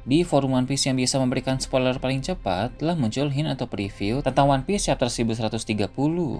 Di forum One Piece yang bisa memberikan spoiler paling cepat, telah muncul hint atau preview tentang One Piece chapter 1130.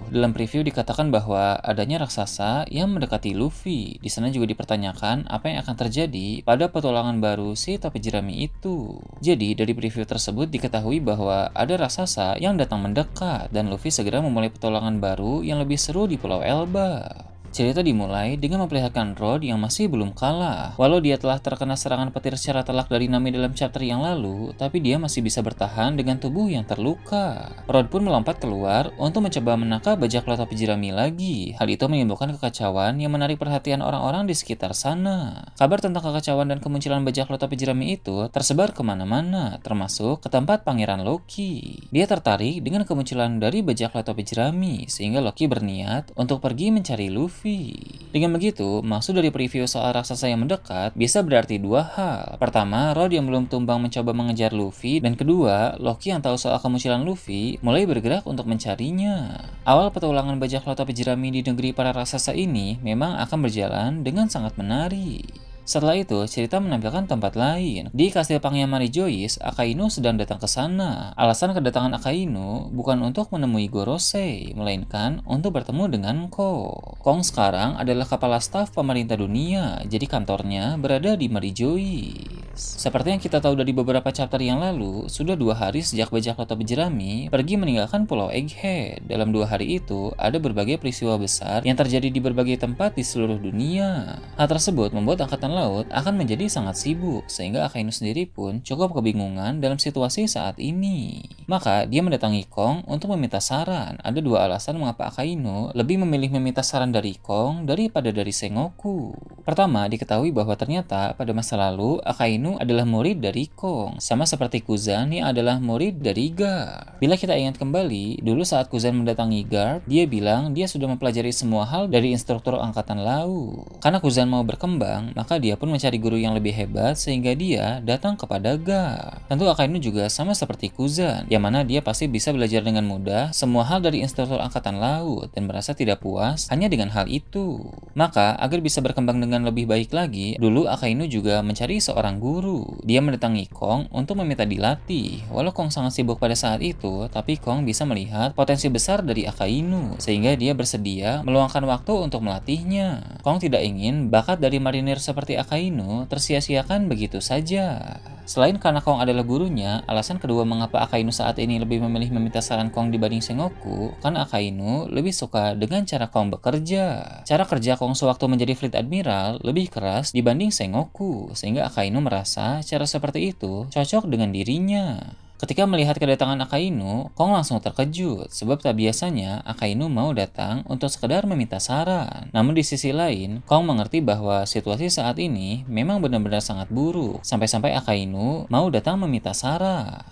Dalam preview dikatakan bahwa adanya raksasa yang mendekati Luffy. Di sana juga dipertanyakan apa yang akan terjadi pada petualangan baru si topi jerami itu. Jadi dari preview tersebut diketahui bahwa ada raksasa yang datang mendekat dan Luffy segera memulai petualangan baru yang lebih seru di Pulau Elba. Cerita dimulai dengan memperlihatkan Rod yang masih belum kalah. Walau dia telah terkena serangan petir secara telak dari Nami dalam chapter yang lalu, tapi dia masih bisa bertahan dengan tubuh yang terluka. Rod pun melompat keluar untuk mencoba menangkap bajak laut api jerami lagi. Hal itu menimbulkan kekacauan yang menarik perhatian orang-orang di sekitar sana. Kabar tentang kekacauan dan kemunculan bajak laut api jerami itu tersebar kemana-mana, termasuk ke tempat pangeran Loki. Dia tertarik dengan kemunculan dari bajak laut api jerami, sehingga Loki berniat untuk pergi mencari Luffy Luffy. Dengan begitu, maksud dari preview soal raksasa yang mendekat bisa berarti dua hal. Pertama, Rod yang belum tumbang mencoba mengejar Luffy, dan kedua, Loki yang tahu soal kemunculan Luffy mulai bergerak untuk mencarinya. Awal petualangan bajak laut jerami di negeri para raksasa ini memang akan berjalan dengan sangat menarik. Setelah itu, cerita menampilkan tempat lain. Di kastil Pangyamari Joyce, Akainu sedang datang ke sana. Alasan kedatangan Akainu bukan untuk menemui Gorosei, melainkan untuk bertemu dengan Ko. Kong sekarang adalah kepala staf pemerintah dunia, jadi kantornya berada di joyce seperti yang kita tahu dari beberapa chapter yang lalu, sudah dua hari sejak bajak laut berjerami pergi meninggalkan Pulau Egghead. Dalam dua hari itu, ada berbagai peristiwa besar yang terjadi di berbagai tempat di seluruh dunia. Hal tersebut membuat Angkatan Laut akan menjadi sangat sibuk, sehingga Akainu sendiri pun cukup kebingungan dalam situasi saat ini. Maka, dia mendatangi Kong untuk meminta saran. Ada dua alasan mengapa Akainu lebih memilih meminta saran dari Kong daripada dari Sengoku. Pertama, diketahui bahwa ternyata pada masa lalu, Akainu Ainu adalah murid dari Kong, sama seperti Kuzan Ini adalah murid dari Gar. Bila kita ingat kembali, dulu saat Kuzan mendatangi Gar, dia bilang dia sudah mempelajari semua hal dari instruktur angkatan laut. Karena Kuzan mau berkembang, maka dia pun mencari guru yang lebih hebat sehingga dia datang kepada Gar. Tentu Akainu juga sama seperti Kuzan, yang mana dia pasti bisa belajar dengan mudah semua hal dari instruktur angkatan laut dan merasa tidak puas hanya dengan hal itu. Maka, agar bisa berkembang dengan lebih baik lagi, dulu Akainu juga mencari seorang guru buru-buru. Dia mendatangi Kong untuk meminta dilatih. Walau Kong sangat sibuk pada saat itu, tapi Kong bisa melihat potensi besar dari Akainu, sehingga dia bersedia meluangkan waktu untuk melatihnya. Kong tidak ingin bakat dari marinir seperti Akainu tersia-siakan begitu saja. Selain karena Kong adalah gurunya, alasan kedua mengapa Akainu saat ini lebih memilih meminta saran Kong dibanding Sengoku, karena Akainu lebih suka dengan cara Kong bekerja. Cara kerja Kong sewaktu menjadi Fleet Admiral lebih keras dibanding Sengoku, sehingga Akainu merasa cara seperti itu cocok dengan dirinya. Ketika melihat kedatangan Akainu, Kong langsung terkejut sebab tak biasanya Akainu mau datang untuk sekedar meminta saran. Namun di sisi lain, Kong mengerti bahwa situasi saat ini memang benar-benar sangat buruk sampai-sampai Akainu mau datang meminta saran.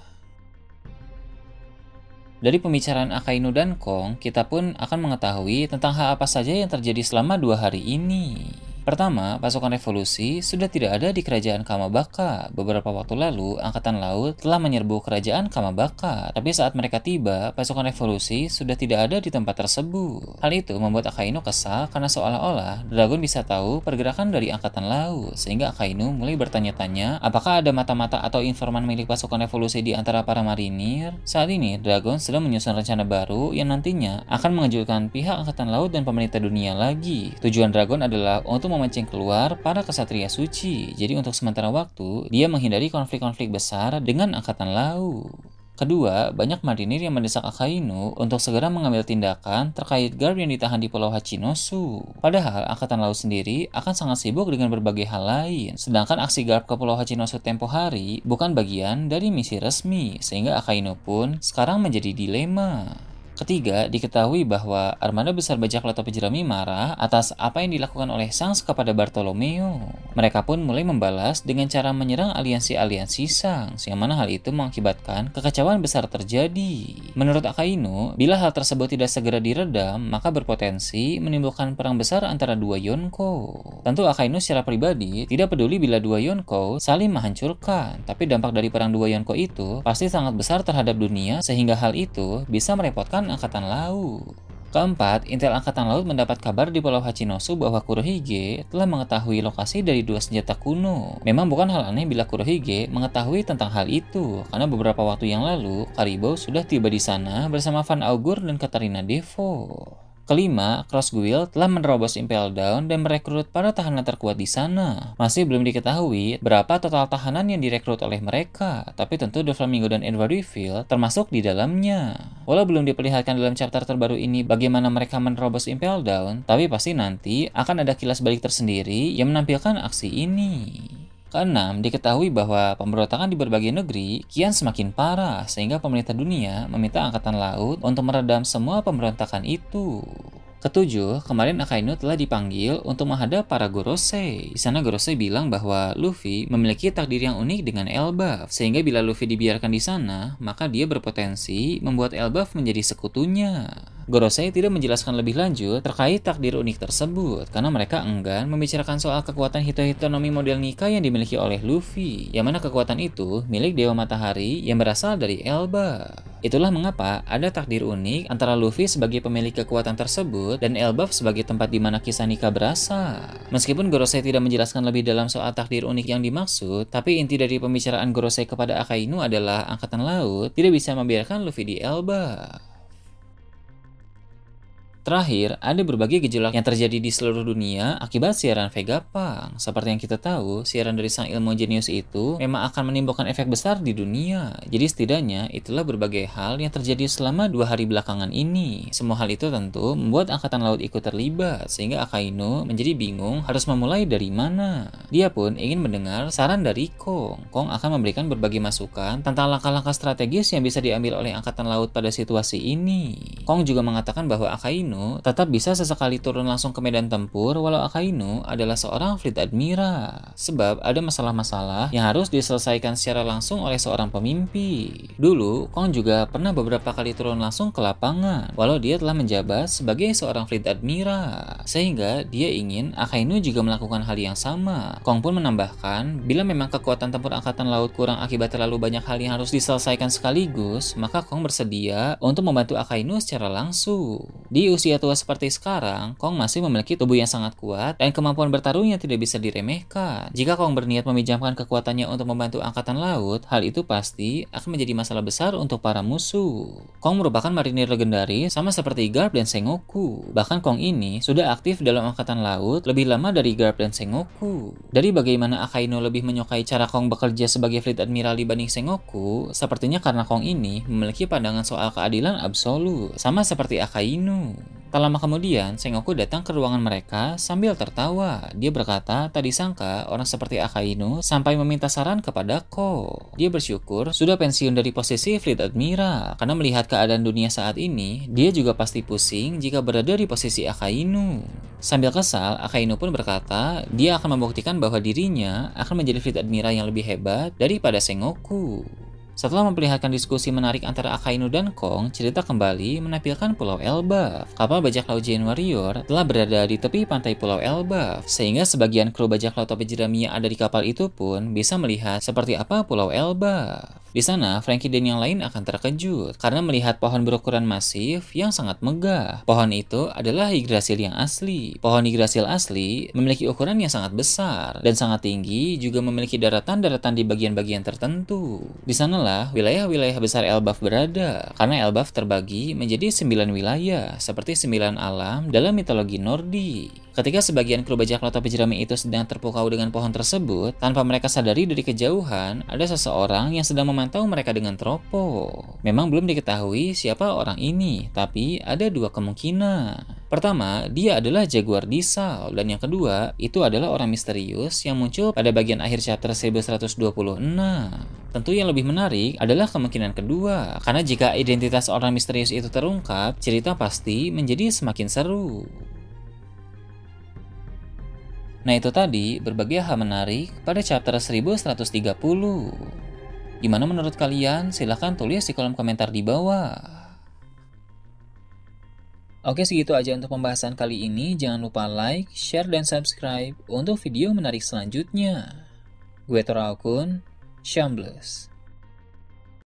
Dari pembicaraan Akainu dan Kong, kita pun akan mengetahui tentang hal apa saja yang terjadi selama dua hari ini. Pertama, pasukan revolusi sudah tidak ada di kerajaan Kamabaka. Beberapa waktu lalu, Angkatan Laut telah menyerbu kerajaan Kamabaka, tapi saat mereka tiba, pasukan revolusi sudah tidak ada di tempat tersebut. Hal itu membuat Akainu kesal karena seolah-olah Dragon bisa tahu pergerakan dari Angkatan Laut, sehingga Akainu mulai bertanya-tanya apakah ada mata-mata atau informan milik pasukan revolusi di antara para marinir. Saat ini, Dragon sedang menyusun rencana baru yang nantinya akan mengejutkan pihak Angkatan Laut dan pemerintah dunia lagi. Tujuan Dragon adalah untuk memancing keluar para kesatria suci. Jadi untuk sementara waktu, dia menghindari konflik-konflik besar dengan angkatan laut. Kedua, banyak marinir yang mendesak Akainu untuk segera mengambil tindakan terkait guard yang ditahan di Pulau Hachinosu. Padahal Angkatan Laut sendiri akan sangat sibuk dengan berbagai hal lain, sedangkan aksi guard ke Pulau Hachinosu tempo hari bukan bagian dari misi resmi, sehingga Akainu pun sekarang menjadi dilema. Ketiga, diketahui bahwa armada besar bajak laut Jerami marah atas apa yang dilakukan oleh Sangs kepada Bartolomeo. Mereka pun mulai membalas dengan cara menyerang aliansi-aliansi Sangs, yang mana hal itu mengakibatkan kekacauan besar terjadi. Menurut Akainu, bila hal tersebut tidak segera diredam, maka berpotensi menimbulkan perang besar antara dua Yonko. Tentu Akainu secara pribadi tidak peduli bila dua Yonko saling menghancurkan, tapi dampak dari perang dua Yonko itu pasti sangat besar terhadap dunia sehingga hal itu bisa merepotkan Angkatan Laut. Keempat, Intel Angkatan Laut mendapat kabar di Pulau Hachinosu bahwa Kurohige telah mengetahui lokasi dari dua senjata kuno. Memang bukan hal aneh bila Kurohige mengetahui tentang hal itu, karena beberapa waktu yang lalu, Karibo sudah tiba di sana bersama Van Augur dan Katarina Devo. Kelima, Cross Guild telah menerobos Impel Down dan merekrut para tahanan terkuat di sana. Masih belum diketahui berapa total tahanan yang direkrut oleh mereka, tapi tentu The Flamingo dan Edward Reveal termasuk di dalamnya. Walau belum diperlihatkan dalam chapter terbaru ini bagaimana mereka menerobos Impel Down, tapi pasti nanti akan ada kilas balik tersendiri yang menampilkan aksi ini. Keenam, diketahui bahwa pemberontakan di berbagai negeri kian semakin parah sehingga pemerintah dunia meminta Angkatan Laut untuk meredam semua pemberontakan itu. Ketujuh, kemarin Akainu telah dipanggil untuk menghadap para Gorosei. Di sana Gorosei bilang bahwa Luffy memiliki takdir yang unik dengan Elbaf, sehingga bila Luffy dibiarkan di sana, maka dia berpotensi membuat Elbaf menjadi sekutunya. Gorosei tidak menjelaskan lebih lanjut terkait takdir unik tersebut karena mereka enggan membicarakan soal kekuatan Hitohitonomi model Nika yang dimiliki oleh Luffy, yang mana kekuatan itu milik Dewa Matahari yang berasal dari Elba. Itulah mengapa ada takdir unik antara Luffy sebagai pemilik kekuatan tersebut dan Elbaf sebagai tempat di mana kisah Nika berasal. Meskipun Gorosei tidak menjelaskan lebih dalam soal takdir unik yang dimaksud, tapi inti dari pembicaraan Gorosei kepada Akainu adalah angkatan laut tidak bisa membiarkan Luffy di Elba. Terakhir, ada berbagai gejolak yang terjadi di seluruh dunia akibat siaran Vega Vegapunk. Seperti yang kita tahu, siaran dari sang ilmu jenius itu memang akan menimbulkan efek besar di dunia. Jadi setidaknya itulah berbagai hal yang terjadi selama dua hari belakangan ini. Semua hal itu tentu membuat Angkatan Laut ikut terlibat, sehingga Akainu menjadi bingung harus memulai dari mana. Dia pun ingin mendengar saran dari Kong. Kong akan memberikan berbagai masukan tentang langkah-langkah strategis yang bisa diambil oleh Angkatan Laut pada situasi ini. Kong juga mengatakan bahwa Akainu Akainu tetap bisa sesekali turun langsung ke medan tempur walau Akainu adalah seorang Fleet Admiral. Sebab ada masalah-masalah yang harus diselesaikan secara langsung oleh seorang pemimpi. Dulu, Kong juga pernah beberapa kali turun langsung ke lapangan walau dia telah menjabat sebagai seorang Fleet Admiral. Sehingga dia ingin Akainu juga melakukan hal yang sama. Kong pun menambahkan, bila memang kekuatan tempur angkatan laut kurang akibat terlalu banyak hal yang harus diselesaikan sekaligus, maka Kong bersedia untuk membantu Akainu secara langsung. Di usia tua seperti sekarang, Kong masih memiliki tubuh yang sangat kuat dan kemampuan bertarungnya tidak bisa diremehkan. Jika Kong berniat meminjamkan kekuatannya untuk membantu angkatan laut, hal itu pasti akan menjadi masalah besar untuk para musuh. Kong merupakan marinir legendaris sama seperti Garp dan Sengoku. Bahkan Kong ini sudah aktif dalam angkatan laut lebih lama dari Garp dan Sengoku. Dari bagaimana Akainu lebih menyukai cara Kong bekerja sebagai Fleet Admiral dibanding Sengoku, sepertinya karena Kong ini memiliki pandangan soal keadilan absolut, sama seperti Akainu. Tak lama kemudian, Sengoku datang ke ruangan mereka sambil tertawa. Dia berkata, tadi sangka orang seperti Akainu sampai meminta saran kepada Ko. Dia bersyukur sudah pensiun dari posisi Fleet Admiral karena melihat keadaan dunia saat ini, dia juga pasti pusing jika berada di posisi Akainu. Sambil kesal, Akainu pun berkata, dia akan membuktikan bahwa dirinya akan menjadi Fleet Admiral yang lebih hebat daripada Sengoku. Setelah memperlihatkan diskusi menarik antara Akainu dan Kong, cerita kembali menampilkan Pulau Elba. Kapal bajak laut Jane Warrior telah berada di tepi pantai Pulau Elba, sehingga sebagian kru bajak laut Topi Jerami yang ada di kapal itu pun bisa melihat seperti apa Pulau Elba. Di sana, Frankie dan yang lain akan terkejut karena melihat pohon berukuran masif yang sangat megah. Pohon itu adalah higrasil yang asli. Pohon higrasil asli memiliki ukuran yang sangat besar dan sangat tinggi juga memiliki daratan-daratan di bagian-bagian tertentu. Di sanalah wilayah-wilayah besar Elbaf berada karena Elbaf terbagi menjadi sembilan wilayah seperti sembilan alam dalam mitologi Nordi. Ketika sebagian kru bajak laut topi jerami itu sedang terpukau dengan pohon tersebut, tanpa mereka sadari dari kejauhan, ada seseorang yang sedang memantau mereka dengan teropong. Memang belum diketahui siapa orang ini, tapi ada dua kemungkinan. Pertama, dia adalah jaguar diesel, dan yang kedua, itu adalah orang misterius yang muncul pada bagian akhir chapter 1126. Tentu yang lebih menarik adalah kemungkinan kedua, karena jika identitas orang misterius itu terungkap, cerita pasti menjadi semakin seru. Nah itu tadi berbagai hal menarik pada chapter 1130. Gimana menurut kalian? Silahkan tulis di kolom komentar di bawah. Oke segitu aja untuk pembahasan kali ini. Jangan lupa like, share, dan subscribe untuk video menarik selanjutnya. Gue Toraokun, Shambles.